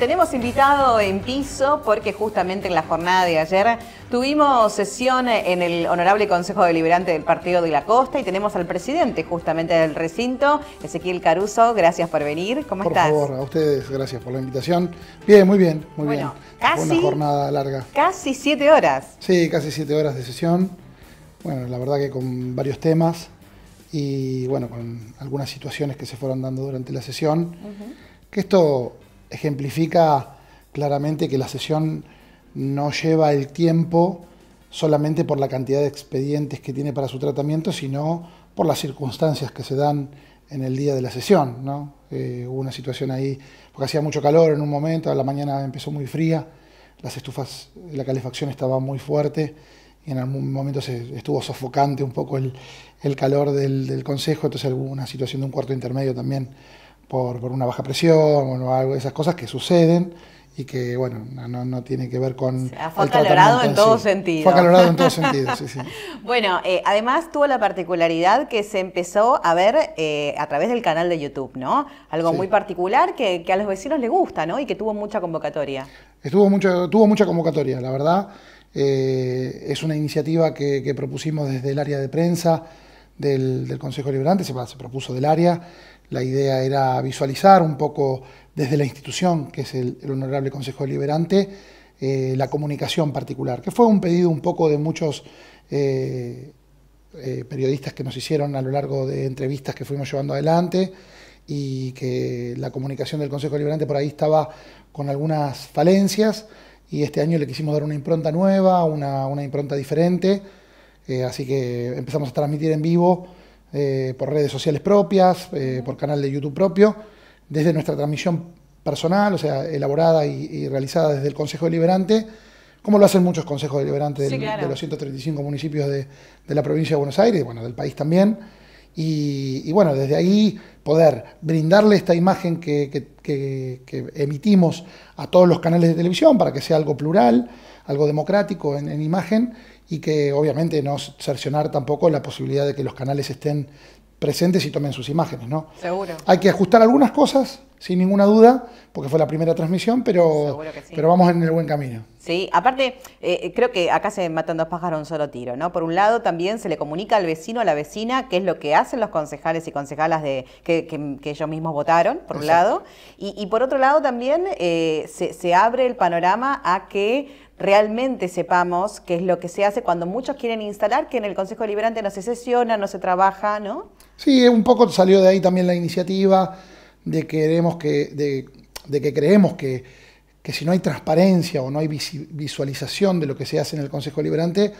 Tenemos invitado en piso porque justamente en la jornada de ayer tuvimos sesión en el Honorable Consejo Deliberante del Partido de la Costa y tenemos al presidente justamente del recinto, Ezequiel Caruso. Gracias por venir. ¿Cómo estás? Por a ustedes, gracias por la invitación. Bien, muy bien, muy bien. Casi, Una jornada larga. Casi siete horas. Sí, casi siete horas de sesión. Bueno, la verdad que con varios temas y bueno, con algunas situaciones que se fueron dando durante la sesión. Que esto ejemplifica claramente que la sesión no lleva el tiempo solamente por la cantidad de expedientes que tiene para su tratamiento, sino por las circunstancias que se dan en el día de la sesión. ¿no? Eh, hubo una situación ahí, porque hacía mucho calor en un momento, a la mañana empezó muy fría, las estufas, la calefacción estaba muy fuerte y en algún momento estuvo sofocante un poco el, calor del, del consejo, entonces hubo una situación de un cuarto intermedio también por, por una baja presión, o algo de esas cosas que suceden y que, bueno, no, no tiene que ver con... fue acalorado en todo sentido. Fue acalorado en todo sentido, sí, sí. Bueno, eh, además tuvo la particularidad que se empezó a ver eh, a través del canal de YouTube, ¿no? Algo muy particular que, a los vecinos les gusta, ¿no? Y que tuvo mucha convocatoria. Estuvo mucho, tuvo mucha convocatoria, la verdad. Eh, es una iniciativa que, propusimos desde el área de prensa del, del Consejo Liberante, se, se propuso del área, la idea era visualizar un poco desde la institución, que es el, Honorable Consejo Deliberante, eh, la comunicación particular, que fue un pedido un poco de muchos eh, eh, periodistas que nos hicieron a lo largo de entrevistas que fuimos llevando adelante y que la comunicación del Consejo Deliberante por ahí estaba con algunas falencias y este año le quisimos dar una impronta nueva, una impronta diferente, así que empezamos a transmitir en vivo eh, por redes sociales propias, eh, por canal de YouTube propio, desde nuestra transmisión personal, o sea, elaborada y, realizada desde el Consejo Deliberante, como lo hacen muchos consejos deliberantes de los 135 municipios de, la provincia de Buenos Aires, bueno, del país también. Y, bueno, desde ahí poder brindarle esta imagen que, emitimos a todos los canales de televisión para que sea algo plural, algo democrático en imagen y que obviamente no cercionar tampoco la posibilidad de que los canales estén presentes y tomen sus imágenes, ¿no? Seguro. Hay que ajustar algunas cosas, sin ninguna duda, porque fue la primera transmisión, pero, pero vamos en el buen camino. Sí, aparte, eh, eh, creo que acá se matan dos pájaros un solo tiro, ¿no? Por un lado, también se le comunica al vecino, a la vecina, qué es lo que hacen los concejales y concejalas de, que, ellos mismos votaron, por un lado. Y, por otro lado, también eh, se abre el panorama a que realmente sepamos qué es lo que se hace cuando muchos quieren instalar, que en el Consejo Liberante no se sesiona, no se trabaja, ¿no? Sí, un poco salió de ahí también la iniciativa de, que, de, que creemos que, si no hay transparencia o no hay visualización de lo que se hace en el Consejo Liberante,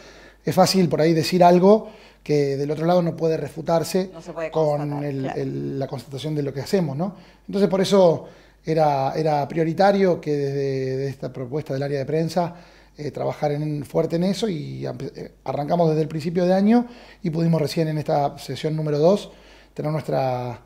es fácil por ahí decir algo que del otro lado no puede refutarse con la constatación de lo que hacemos. ¿no? Entonces, por eso era, era prioritario que desde esta propuesta del área de prensa eh, trabajar en, fuerte en eso y eh, arrancamos desde el principio de año y pudimos recién en esta sesión número 2 tener nuestra,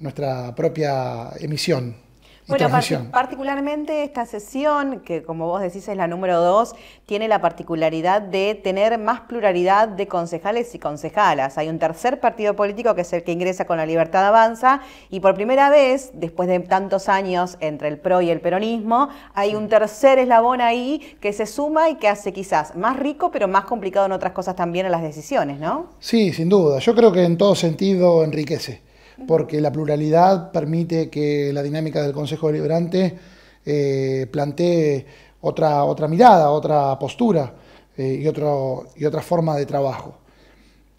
nuestra propia emisión bueno, particularmente esta sesión, que como vos decís es la número dos, tiene la particularidad de tener más pluralidad de concejales y concejalas. Hay un tercer partido político que es el que ingresa con la Libertad Avanza y por primera vez, después de tantos años entre el PRO y el peronismo, hay un tercer eslabón ahí que se suma y que hace quizás más rico, pero más complicado en otras cosas también en las decisiones, ¿no? Sí, sin duda. Yo creo que en todo sentido enriquece porque la pluralidad permite que la dinámica del Consejo Deliberante eh, plantee otra, mirada, otra postura eh, y, y otra forma de trabajo.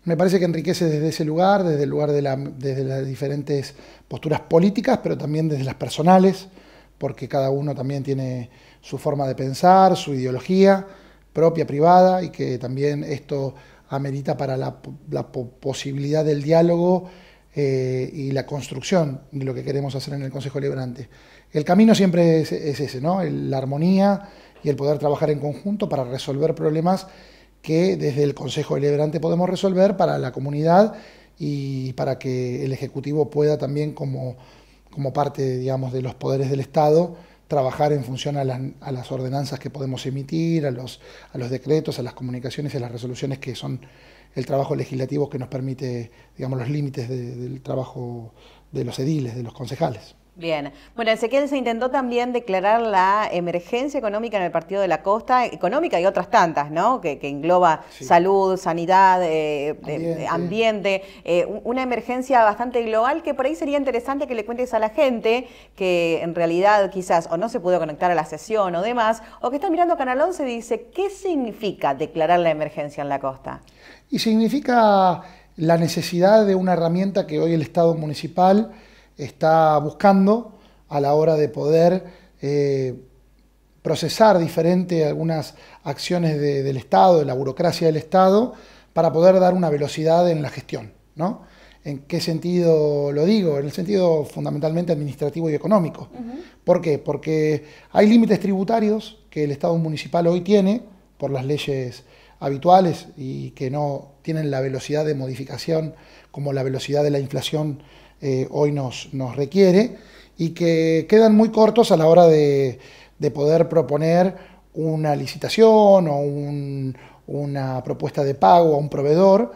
Me parece que enriquece desde ese lugar, desde el lugar desde las diferentes posturas políticas, pero también desde las personales, porque cada uno también tiene su forma de pensar, su ideología propia, privada, y que también esto amerita para la posibilidad del diálogo eh, y la construcción de lo que queremos hacer en el Consejo Liberante. El camino siempre es, ese, ¿no? la armonía y el poder trabajar en conjunto para resolver problemas que desde el Consejo Deliberante podemos resolver para la comunidad y para que el Ejecutivo pueda también, como, como parte digamos, de los poderes del Estado, trabajar en función a, las, ordenanzas que podemos emitir, a los, a los decretos, a las comunicaciones y a las resoluciones que son el trabajo legislativo que nos permite, digamos, los límites del trabajo de los ediles, de los concejales. Bien. Bueno, Ezequiel se intentó también declarar la emergencia económica en el Partido de la Costa, económica y otras tantas, ¿no? Que, engloba salud, sanidad, eh, eh, ambiente, eh, una emergencia bastante global que por ahí sería interesante que le cuentes a la gente que en realidad quizás o no se pudo conectar a la sesión o demás, o que está mirando Canal 11 y dice, ¿qué significa declarar la emergencia en la costa? Y significa la necesidad de una herramienta que hoy el Estado municipal está buscando a la hora de poder eh, procesar diferente algunas acciones del Estado, de la burocracia del Estado, para poder dar una velocidad en la gestión. ¿no? ¿En qué sentido lo digo? En el sentido fundamentalmente administrativo y económico. ¿Por qué? Porque hay límites tributarios que el Estado municipal hoy tiene por las leyes habituales y que no tienen la velocidad de modificación como la velocidad de la inflación eh, hoy nos, requiere y que quedan muy cortos a la hora de, poder proponer una licitación o una propuesta de pago a un proveedor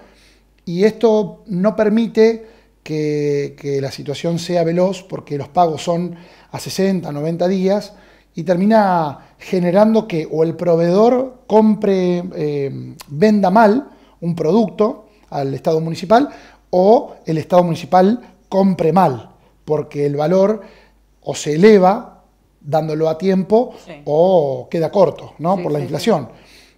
y esto no permite que, la situación sea veloz porque los pagos son a 60, 90 días y termina generando que o el proveedor compre, eh, venda mal un producto al Estado municipal o el Estado municipal compre mal, porque el valor o se eleva dándolo a tiempo o queda corto ¿no? por la inflación.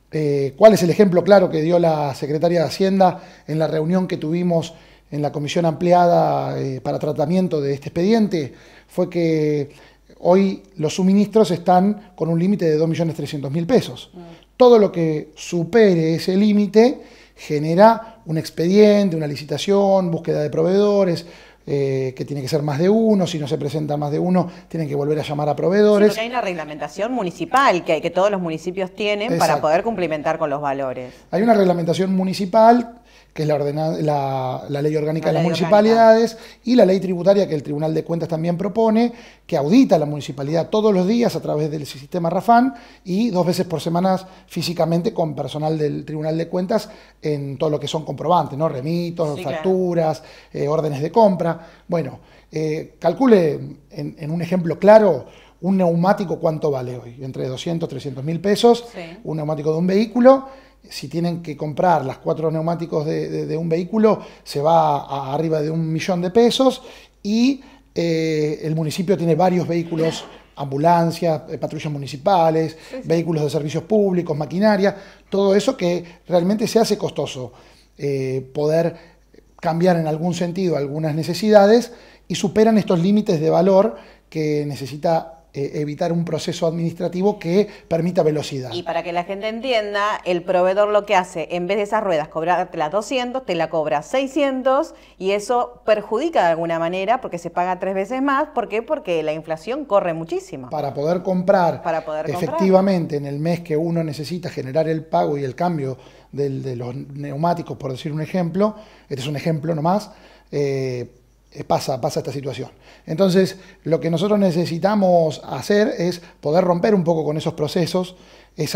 Eh, ¿Cuál es el ejemplo claro que dio la secretaria de Hacienda en la reunión que tuvimos en la comisión ampliada eh, para tratamiento de este expediente? Fue que hoy los suministros están con un límite de 2.300.000 pesos. Ah. Todo lo que supere ese límite genera un expediente, una licitación, búsqueda de proveedores, eh, que tiene que ser más de uno, si no se presenta más de uno, tienen que volver a llamar a proveedores. hay una reglamentación municipal que, que todos los municipios tienen para poder cumplimentar con los valores. Hay una reglamentación municipal que es la, ley orgánica de las municipalidades, y la ley tributaria que el Tribunal de Cuentas también propone, que audita a la municipalidad todos los días a través del sistema Rafán y dos veces por semana físicamente con personal del Tribunal de Cuentas en todo lo que son comprobantes, ¿no? remitos, facturas, eh, órdenes de compra. Bueno, eh, calcule en, un ejemplo claro un neumático cuánto vale hoy, entre 200, 300 mil pesos, un neumático de un vehículo si tienen que comprar las cuatro neumáticos de, un vehículo, se va a, arriba de un millón de pesos y eh, el municipio tiene varios vehículos, ambulancias, eh, patrullas municipales, vehículos de servicios públicos, maquinaria, todo eso que realmente se hace costoso eh, poder cambiar en algún sentido algunas necesidades y superan estos límites de valor que necesita eh, evitar un proceso administrativo que permita velocidad. Y para que la gente entienda, el proveedor lo que hace, en vez de esas ruedas cobrarte las 200, te la cobra 600 y eso perjudica de alguna manera porque se paga tres veces más. ¿Por qué? Porque la inflación corre muchísimo. Para poder comprar efectivamente en el mes que uno necesita generar el pago y el cambio de los neumáticos, por decir un ejemplo, este es un ejemplo nomás, eh, eh, pasa, pasa esta situación. Entonces, lo que nosotros necesitamos hacer es poder romper un poco con esos procesos.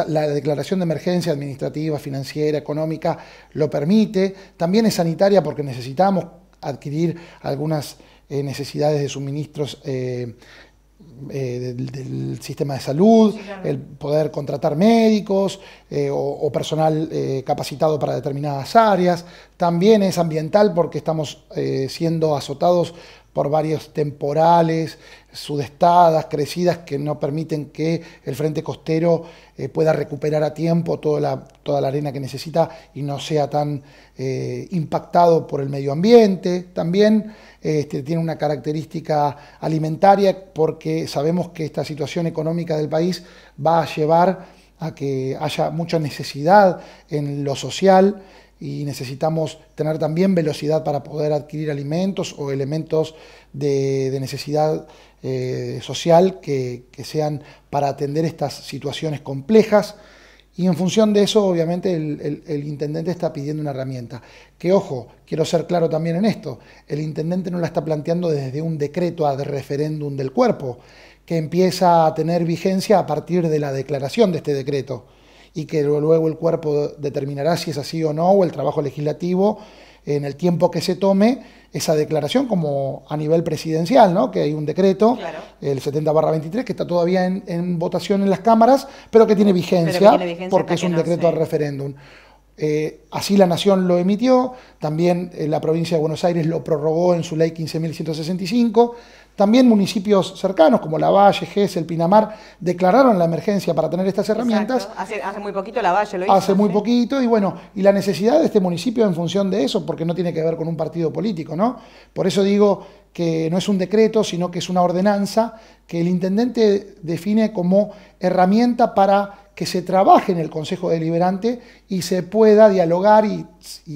la declaración de emergencia administrativa, financiera, económica lo permite. También es sanitaria porque necesitamos adquirir algunas eh, necesidades de suministros eh, eh, del, sistema de salud, el poder contratar médicos eh, o, personal eh, capacitado para determinadas áreas. También es ambiental porque estamos siendo azotados por varios temporales, sudestadas, crecidas que no permiten que el frente costero eh, pueda recuperar a tiempo toda la, arena que necesita y no sea tan eh, impactado por el medio ambiente. También este, tiene una característica alimentaria porque sabemos que esta situación económica del país va a llevar a que haya mucha necesidad en lo social y necesitamos tener también velocidad para poder adquirir alimentos o elementos de, necesidad eh, social que, sean para atender estas situaciones complejas. Y en función de eso, obviamente, el, intendente está pidiendo una herramienta. Que ojo, quiero ser claro también en esto, el intendente no la está planteando desde un decreto de referéndum del cuerpo, que empieza a tener vigencia a partir de la declaración de este decreto y que luego el cuerpo determinará si es así o no, o el trabajo legislativo, en el tiempo que se tome esa declaración, como a nivel presidencial, ¿no? que hay un decreto, el 70-23, que está todavía en, votación en las cámaras, pero que tiene vigencia, porque es un decreto al referéndum. Eh, así la Nación lo emitió, también eh, la provincia de Buenos Aires lo prorrogó en su ley 15.165, también municipios cercanos como La Valle, el Pinamar, declararon la emergencia para tener estas herramientas. Hace, muy poquito La Valle lo hizo. Hace muy poquito, y bueno, y la necesidad de este municipio en función de eso, porque no tiene que ver con un partido político, ¿no? Por eso digo que no es un decreto, sino que es una ordenanza que el intendente define como herramienta para que se trabaje en el Consejo Deliberante y se pueda dialogar y,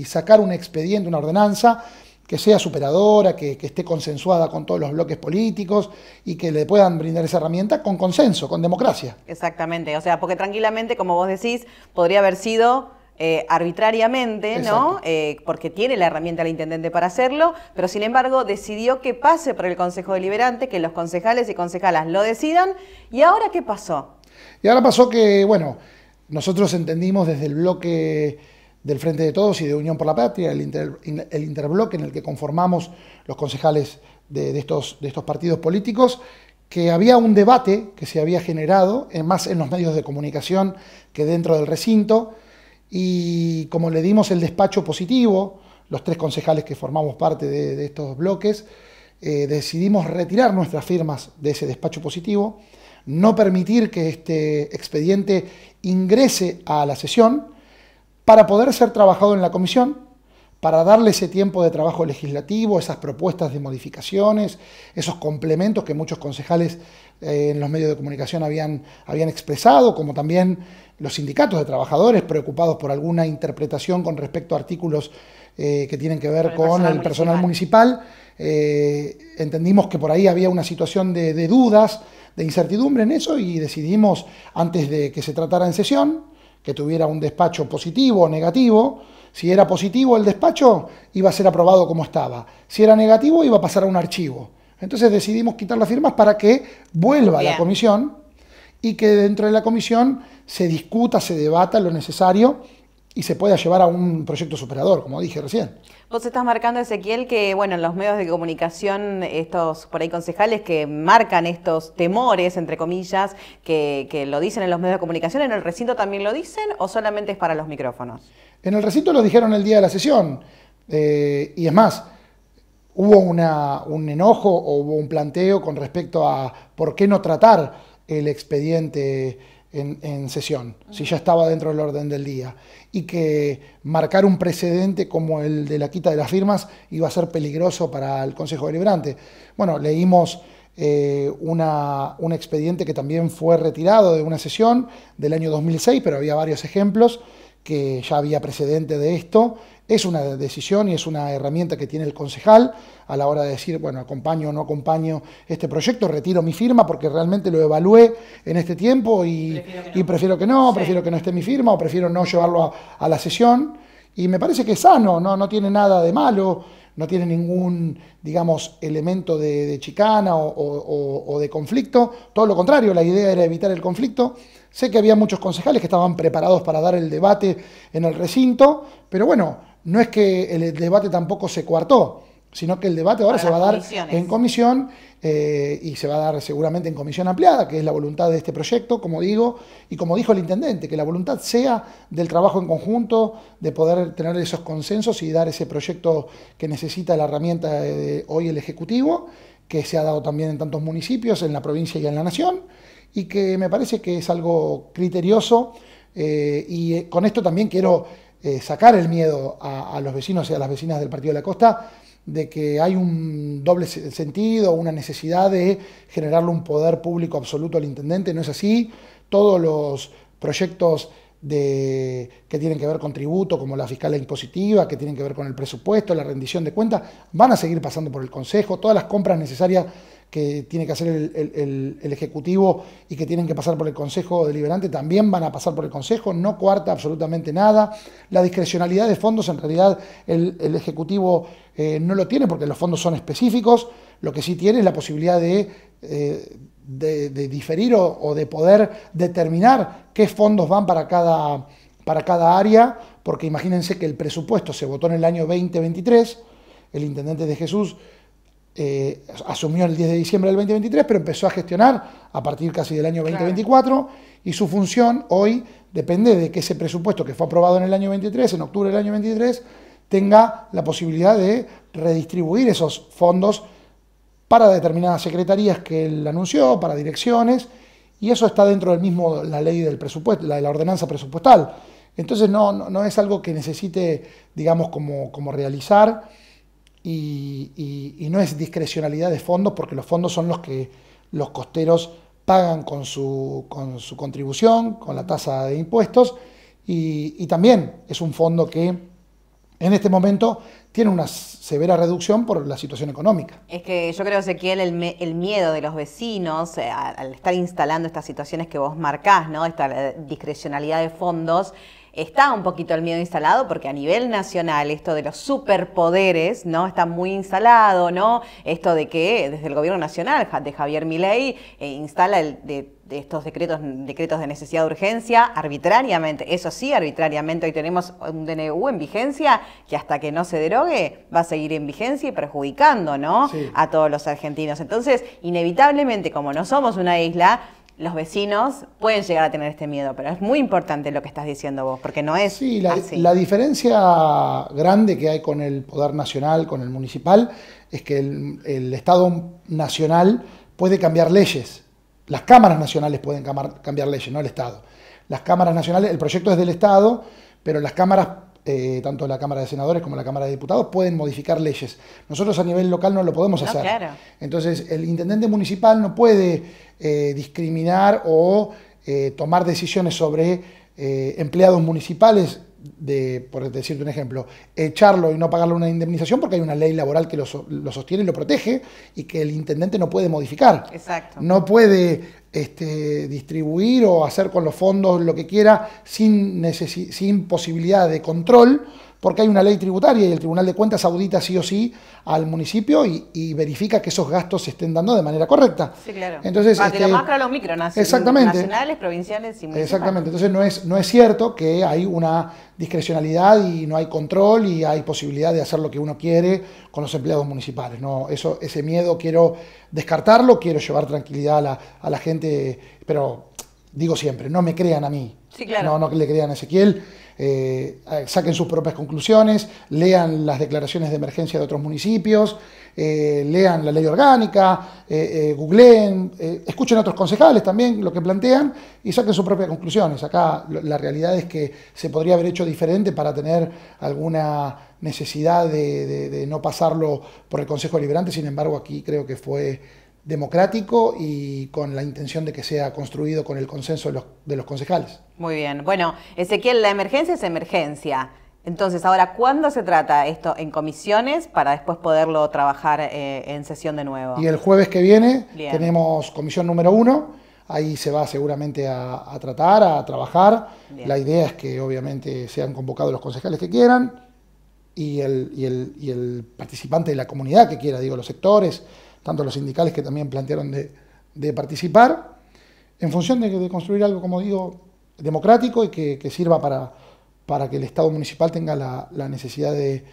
sacar un expediente, una ordenanza que sea superadora, que, esté consensuada con todos los bloques políticos y que le puedan brindar esa herramienta con consenso, con democracia. Exactamente, o sea, porque tranquilamente, como vos decís, podría haber sido eh, arbitrariamente, ¿no? Eh, porque tiene la herramienta el intendente para hacerlo, pero sin embargo decidió que pase por el Consejo Deliberante, que los concejales y concejalas lo decidan. ¿Y ahora qué pasó? Y ahora pasó que, bueno, nosotros entendimos desde el bloque del Frente de Todos y de Unión por la Patria, el, interbloque en el que conformamos los concejales de, estos, partidos políticos, que había un debate que se había generado, eh, más en los medios de comunicación que dentro del recinto, y como le dimos el despacho positivo, los tres concejales que formamos parte de, estos bloques, eh, decidimos retirar nuestras firmas de ese despacho positivo no permitir que este expediente ingrese a la sesión para poder ser trabajado en la comisión, para darle ese tiempo de trabajo legislativo, esas propuestas de modificaciones, esos complementos que muchos concejales eh, en los medios de comunicación habían, habían expresado, como también los sindicatos de trabajadores preocupados por alguna interpretación con respecto a artículos eh, que tienen que ver con el personal municipal. Eh, entendimos que por ahí había una situación de dudas de incertidumbre en eso y decidimos, antes de que se tratara en sesión, que tuviera un despacho positivo o negativo. Si era positivo el despacho, iba a ser aprobado como estaba. Si era negativo, iba a pasar a un archivo. Entonces decidimos quitar las firmas para que vuelva a la comisión y que dentro de la comisión se discuta, se debata lo necesario y se pueda llevar a un proyecto superador, como dije recién. Vos estás marcando, Ezequiel, que bueno, en los medios de comunicación, estos por ahí concejales que marcan estos temores, entre comillas, que, lo dicen en los medios de comunicación, ¿en el recinto también lo dicen o solamente es para los micrófonos? En el recinto lo dijeron el día de la sesión. Eh, y es más, hubo una, un enojo o hubo un planteo con respecto a por qué no tratar el expediente en, sesión, si ya estaba dentro del orden del día, y que marcar un precedente como el de la quita de las firmas iba a ser peligroso para el Consejo Deliberante. Bueno, leímos eh, un expediente que también fue retirado de una sesión del año 2006, pero había varios ejemplos que ya había precedente de esto es una decisión y es una herramienta que tiene el concejal a la hora de decir, bueno, acompaño o no acompaño este proyecto, retiro mi firma porque realmente lo evalué en este tiempo y prefiero que no, prefiero, que no esté mi firma o prefiero no llevarlo a, la sesión. Y me parece que es sano, no, no tiene nada de malo, no tiene ningún, digamos, elemento de, chicana o de conflicto. Todo lo contrario, la idea era evitar el conflicto. Sé que había muchos concejales que estaban preparados para dar el debate en el recinto, pero bueno, no es que el debate tampoco se coartó, sino que el debate ahora se va a dar en comisión eh, y se va a dar seguramente en comisión ampliada, que es la voluntad de este proyecto, como digo, y como dijo el intendente, que la voluntad sea del trabajo en conjunto, de poder tener esos consensos y dar ese proyecto que necesita la herramienta de hoy el Ejecutivo, que se ha dado también en tantos municipios, en la provincia y en la nación, y que me parece que es algo criterioso. Eh, y eh, con esto también quiero eh, sacar el miedo a, los vecinos y a las vecinas del Partido de la Costa de que hay un doble sentido, una necesidad de generarle un poder público absoluto al intendente, no es así. Todos los proyectos de, que tienen que ver con tributo, como la fiscalía impositiva, que tienen que ver con el presupuesto, la rendición de cuentas, van a seguir pasando por el Consejo. Todas las compras necesarias que tiene que hacer el, Ejecutivo y que tienen que pasar por el Consejo Deliberante, también van a pasar por el Consejo, no cuarta absolutamente nada. La discrecionalidad de fondos, en realidad el, Ejecutivo eh, no lo tiene porque los fondos son específicos, lo que sí tiene es la posibilidad de, eh, de, diferir o, de poder determinar qué fondos van para cada, para cada área, porque imagínense que el presupuesto se votó en el año 2023, el intendente de Jesús eh, asumió el 10 de diciembre del 2023, pero empezó a gestionar a partir casi del año 2024 y su función hoy depende de que ese presupuesto que fue aprobado en el año 23, en octubre del año 23, tenga la posibilidad de redistribuir esos fondos para determinadas secretarías que él anunció, para direcciones, y eso está dentro del mismo, la ley del presupuesto, la ordenanza presupuestal. Entonces no, no, es algo que necesite, digamos, como, como realizar y, no es discrecionalidad de fondos porque los fondos son los que los costeros pagan con su, con su contribución, con la tasa de impuestos y, también es un fondo que en este momento tiene una severa reducción por la situación económica. Es que yo creo, Ezequiel, el, el miedo de los vecinos eh, al estar instalando estas situaciones que vos marcás, ¿no? esta eh, discrecionalidad de fondos, está un poquito el miedo instalado porque a nivel nacional esto de los superpoderes, ¿no? Está muy instalado, ¿no? Esto de que desde el gobierno nacional de Javier Milei eh, instala de estos decretos, decretos de necesidad de urgencia arbitrariamente. Eso sí, arbitrariamente. Hoy tenemos un DNU en vigencia que hasta que no se derogue va a seguir en vigencia y perjudicando ¿no? a todos los argentinos. Entonces, inevitablemente, como no somos una isla, los vecinos pueden llegar a tener este miedo, pero es muy importante lo que estás diciendo vos, porque no es. Sí, la, diferencia grande que hay con el poder nacional, con el municipal, es que el, Estado nacional puede cambiar leyes. Las cámaras nacionales pueden cambiar leyes, no el Estado. Las cámaras nacionales, el proyecto es del Estado, pero las cámaras eh, tanto la Cámara de Senadores como la Cámara de Diputados, pueden modificar leyes. Nosotros a nivel local no lo podemos hacer. Entonces, el intendente municipal no puede eh, discriminar o eh, tomar decisiones sobre empleados municipales de, por decirte un ejemplo, echarlo y no pagarle una indemnización porque hay una ley laboral que lo, lo sostiene y lo protege y que el intendente no puede modificar. Exacto. No puede este, distribuir o hacer con los fondos lo que quiera sin, sin posibilidad de control porque hay una ley tributaria y el Tribunal de Cuentas audita sí o sí al municipio y, verifica que esos gastos se estén dando de manera correcta. Sí, claro. Entonces, este, lo a los micro, exactamente, nacionales, provinciales y municipales. Exactamente, entonces no es, no es cierto que hay una discrecionalidad y no hay control y hay posibilidad de hacer lo que uno quiere con los empleados municipales. No, eso, ese miedo quiero descartarlo, quiero llevar tranquilidad a la, a la gente, pero digo siempre, no me crean a mí. no, no le crean a Ezequiel. Eh, saquen sus propias conclusiones, lean las declaraciones de emergencia de otros municipios, eh, lean la ley orgánica, eh, googleen, escuchen a otros concejales también lo que plantean y saquen sus propias conclusiones. Acá la realidad es que se podría haber hecho diferente para tener alguna necesidad de, de no pasarlo por el Consejo Liberante, sin embargo aquí creo que fue democrático y con la intención de que sea construido con el consenso de los, concejales. Muy bien. Bueno, Ezequiel, la emergencia es emergencia. Entonces, ahora, ¿cuándo se trata esto en comisiones para después poderlo trabajar eh, en sesión de nuevo? Y el jueves que viene tenemos comisión número uno, ahí se va seguramente a, tratar, a trabajar. La idea es que obviamente sean convocados los concejales que quieran y y el participante de la comunidad que quiera, digo, los sectores, tanto los sindicales que también plantearon de, participar, en función de, construir algo, como digo, democrático y que, sirva para, para, que el Estado municipal tenga la, necesidad de,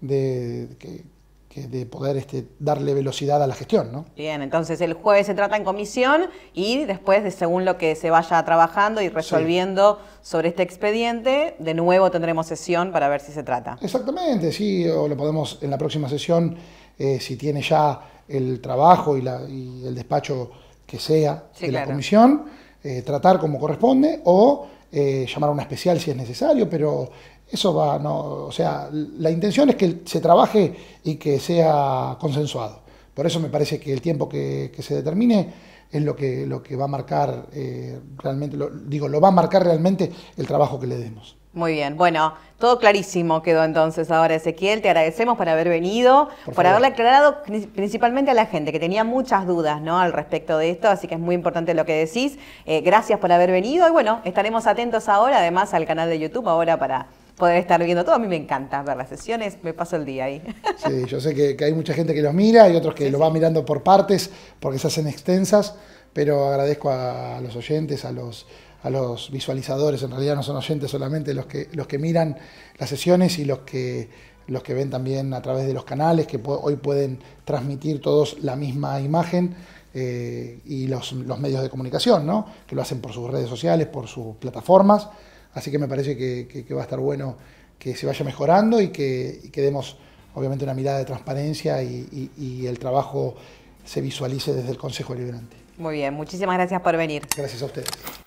de poder este, darle velocidad a la gestión. Bien, entonces el jueves se trata en comisión y después, según lo que se vaya trabajando y resolviendo sobre este expediente, de nuevo tendremos sesión para ver si se trata. Exactamente, sí, o lo podemos en la próxima sesión, eh, si tiene ya el trabajo y, el despacho que sea de la comisión, eh, tratar como corresponde o eh, llamar a una especial si es necesario, pero eso va, no, o sea, la intención es que se trabaje y que sea consensuado. Por eso me parece que el tiempo que, se determine es lo que, lo que va a marcar eh, realmente, lo, digo, lo va a marcar realmente el trabajo que le demos. Muy bien, bueno, todo clarísimo quedó entonces ahora Ezequiel, te agradecemos por haber venido, por, haberle aclarado principalmente a la gente que tenía muchas dudas ¿no? al respecto de esto, así que es muy importante lo que decís, eh, gracias por haber venido y bueno, estaremos atentos ahora además al canal de YouTube ahora para poder estar viendo todo, a mí me encanta ver las sesiones, me paso el día ahí. Sí, yo sé que, hay mucha gente que los mira y otros que los lo van mirando por partes porque se hacen extensas, pero agradezco a los oyentes, a los a los visualizadores, en realidad no son oyentes solamente los que, los que miran las sesiones y los que, los que ven también a través de los canales, que hoy pueden transmitir todos la misma imagen, eh, y los, medios de comunicación, que lo hacen por sus redes sociales, por sus plataformas. Así que me parece que, va a estar bueno que se vaya mejorando y que, demos, obviamente, una mirada de transparencia y, el trabajo se visualice desde el Consejo Liberante. Muy bien, muchísimas gracias por venir. Gracias a ustedes.